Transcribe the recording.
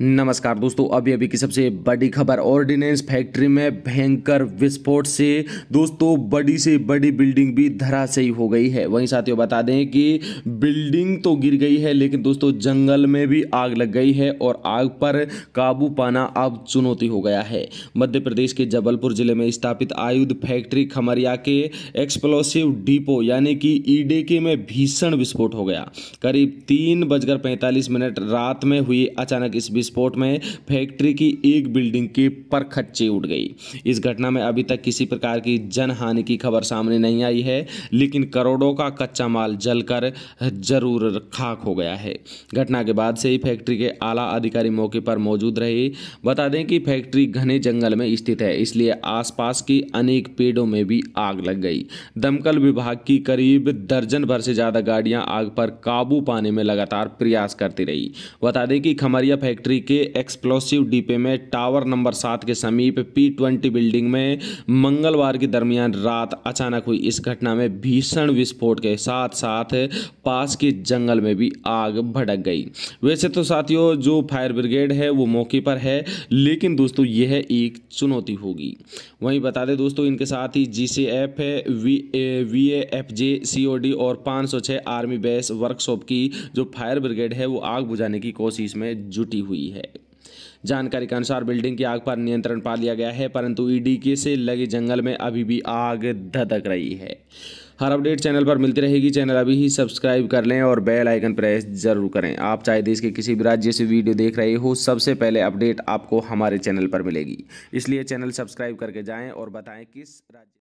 नमस्कार दोस्तों अभी अभी की सबसे बड़ी खबर ऑर्डिनेंस फैक्ट्री में भयंकर विस्फोट से दोस्तों बड़ी से बड़ी बिल्डिंग भी धराशयी हो गई है वहीं साथियों बता दें कि बिल्डिंग तो गिर गई है लेकिन दोस्तों जंगल में भी आग लग गई है और आग पर काबू पाना अब चुनौती हो गया है मध्य प्रदेश के जबलपुर जिले में स्थापित आयुध फैक्ट्री खमरिया के एक्सप्लोसिव डिपो यानी कि ईडेके e में भीषण विस्फोट हो गया करीब तीन बजकर पैंतालीस मिनट रात में हुई अचानक इस विस्फोट में फैक्ट्री की एक बिल्डिंग की परखच्ची उड़ गई इस घटना में अभी तक किसी प्रकार की जनहानि की खबर सामने नहीं आई है लेकिन करोड़ों का कच्चा माल जलकर जरूर खाक हो गया है घटना के बाद से ही फैक्ट्री के आला अधिकारी मौके पर मौजूद रहे बता दें कि फैक्ट्री घने जंगल में स्थित है इसलिए आसपास की अनेक पेड़ों में भी आग लग गई दमकल विभाग की करीब दर्जन भर से ज़्यादा गाड़ियां आग पर काबू पाने में लगातार प्रयास करती रही बता दें कि खमरिया फैक्ट्री फैक्ट्री के एक्सप्लोसिव डिपे में टावर नंबर सात के समीप पी ट्वेंटी बिल्डिंग में मंगलवार की दरमियान रात अचानक हुई इस घटना में भीषण विस्फोट के साथ साथ पास के जंगल में भी आग भड़क गई वैसे तो साथियों जो फायर ब्रिगेड है वो मौके पर है लेकिन दोस्तों यह एक चुनौती होगी वहीं बता दें दोस्तों इनके साथ ही जी सी एफ है V A, V A F J C O D और छः आर्मी बेस वर्कशॉप की जो फायर ब्रिगेड है वो आग बुझाने की कोशिश में जुटी हुई हुई है जानकारी के अनुसार बिल्डिंग की आग पर नियंत्रण पा लिया गया है परंतु ईडी e के से लगे जंगल में अभी भी आग धधक रही है हर अपडेट चैनल पर मिलती रहेगी चैनल अभी ही सब्सक्राइब कर लें और बेल आइकन प्रेस जरूर करें आप चाहे देश के किसी भी राज्य से वीडियो देख रहे हो सबसे पहले अपडेट आपको हमारे चैनल पर मिलेगी इसलिए चैनल सब्सक्राइब करके जाएँ और बताएँ किस राज्य